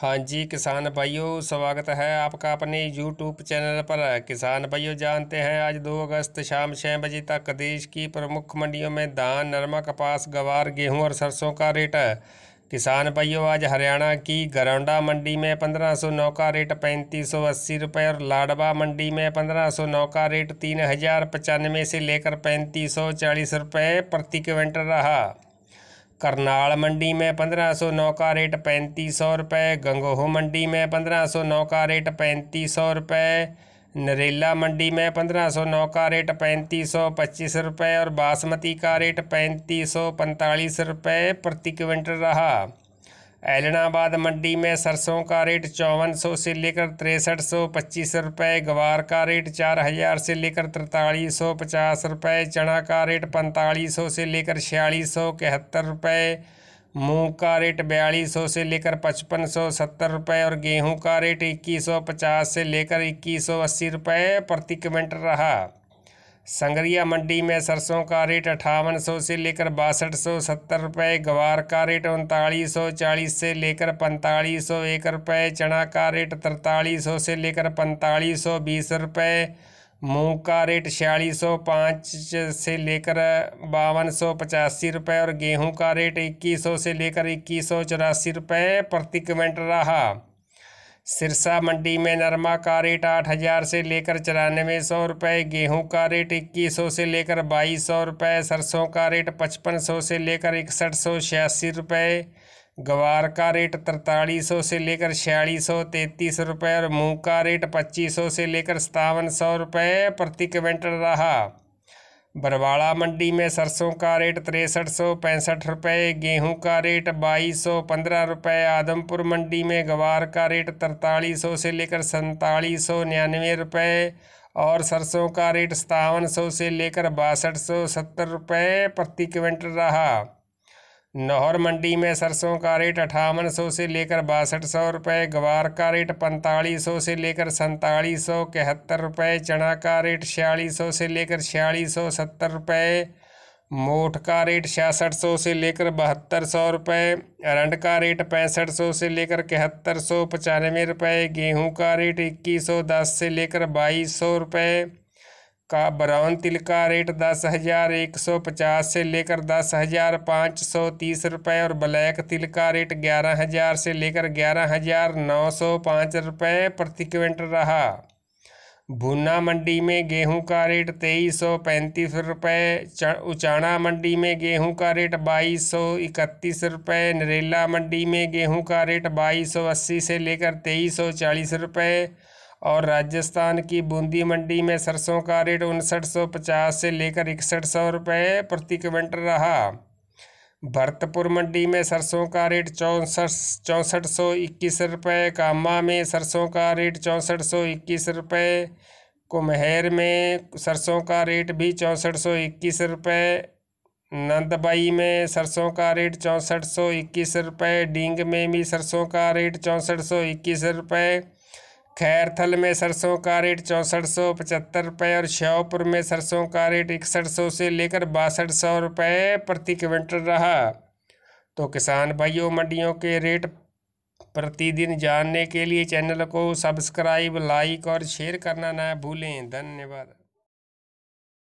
हाँ जी किसान भाइयों स्वागत है आपका अपने यूट्यूब चैनल पर किसान भाइयों जानते हैं आज 2 अगस्त शाम छः बजे तक देश की प्रमुख मंडियों में धान नरमा कपास गवार गेहूं और सरसों का रेट है किसान भाइयों आज हरियाणा की गरौंडा मंडी में पंद्रह सौ नौ का रेट पैंतीस सौ अस्सी रुपये और लाडवा मंडी में पंद्रह सौ नौ का रेट तीन हज़ार पचानवे से लेकर पैंतीस सौ चालीस रुपये प्रति क्विंटल रहा करनाल मंडी में पंद्रह सौ नौ का रेट पैंतीस सौ रुपये गंगोह मंडी में पंद्रह सौ नौ का रेट पैंतीस सौ रुपये नरेला मंडी में पंद्रह सौ नौ का रेट पैंतीस सौ पच्चीस रुपये और बासमती का रेट पैंतीस सौ पैंतालीस रुपये प्रति क्विंटल रहा एलनाबाद मंडी में सरसों का रेट चौवन सौ से लेकर तिरसठ सौ पच्चीस रुपये ग्वार का रेट चार हज़ार से लेकर तरतालीस सौ पचास रुपये चना का रेट पैंतालीस सौ से लेकर छियालीस सौ इकहत्तर रुपये मूँग का रेट बयालीस सौ से लेकर पचपन सौ सत्तर रुपये और गेहूं का रेट इक्कीस सौ पचास से लेकर इक्कीस सौ अस्सी रुपये प्रति क्विंटल रहा संगरिया मंडी में सरसों का रेट अठावन सौ से लेकर बासठ सौ सत्तर रुपये गवार का रेट उनतालीस सौ चालीस से लेकर पैंतालीस सौ एक रुपये चना का रेट तरतालीस सौ से लेकर पैंतालीस सौ बीस रुपये मूंग का रेट छियालीस सौ पाँच से लेकर बावन सौ पचासी रुपये और गेहूं का रेट इक्कीस सौ से लेकर इक्कीस सौ चौरासी रुपये प्रति क्विंटल रहा सिरसा मंडी में नरमा का रेट आठ हज़ार से लेकर चौरानवे सौ रुपये गेहूं का रेट इक्कीस सौ से लेकर बाईस सौ रुपये सरसों का रेट पचपन सौ से लेकर इकसठ सौ छियासी रुपये गवार का रेट तरतालीस सौ से लेकर छियालीस सौ तैंतीस रुपये और मूंग का रेट पच्चीस सौ से लेकर सतावन सौ रुपये प्रति क्विंटल रहा बरवाड़ा मंडी में सरसों का रेट तिरसठ सौ पैंसठ रुपये गेहूँ का रेट बाईस सौ पंद्रह रुपये आदमपुर मंडी में गवार का रेट तरतालीस सौ से लेकर सैंतालीस सौ निन्यानवे रुपये और सरसों का रेट सतावन सौ से लेकर बासठ सौ सत्तर रुपये प्रति क्विंटल रहा नहर मंडी में सरसों का रेट अठावन सौ से लेकर बासठ सौ रुपये ग्वार का रेट पैंतालीस सौ से लेकर सैंतालीस सौ इकहत्तर रुपये चना का रेट छियालीस सौ से लेकर छियालीस सौ सत्तर रुपये मोठ का रेट छियासठ सौ से लेकर बहत्तर सौ रुपये अरंड का रेट पैंसठ सौ से लेकर इकहत्तर सौ पचानवे रुपये गेहूँ का रेट इक्कीस सौ दस से लेकर बाईस सौ रुपये का ब्राउन तिल का रेट दस हज़ार एक सौ पचास से लेकर दस हज़ार पाँच सौ तीस रुपये और ब्लैक तिल का रेट ग्यारह हज़ार से लेकर ग्यारह हज़ार नौ सौ पाँच रुपये प्रति क्विंटल रहा भुना मंडी में गेहूं का रेट तेईस सौ पैंतीस रुपये उचाणा मंडी में गेहूं का रेट बाईस सौ इकतीस रुपये नरेला मंडी में गेहूं का रेट बाईस सौ अस्सी से लेकर तेईस सौ चालीस रुपये और राजस्थान की बूंदी मंडी में सरसों का रेट उनसठ सौ पचास से लेकर इकसठ सौ रुपये प्रति क्विंटल रहा भरतपुर मंडी में सरसों का रेट चौंसठ चौंसठ सौ इक्कीस रुपये कामा में सरसों का रेट चौंसठ सौ इक्कीस रुपये कुम्हेर में सरसों का रेट भी चौंसठ सौ इक्कीस रुपये नंदबाई में सरसों का रेट चौंसठ सौ इक्कीस रुपये डींग में भी सरसों का रेट चौंसठ सौ इक्कीस रुपये खैरथल में सरसों का रेट चौंसठ सौ पचहत्तर रुपये और श्याहपुर में सरसों का रेट इकसठ सौ से लेकर बासठ सौ रुपये प्रति क्विंटल रहा तो किसान भाइयों मंडियों के रेट प्रतिदिन जानने के लिए चैनल को सब्सक्राइब लाइक और शेयर करना ना भूलें धन्यवाद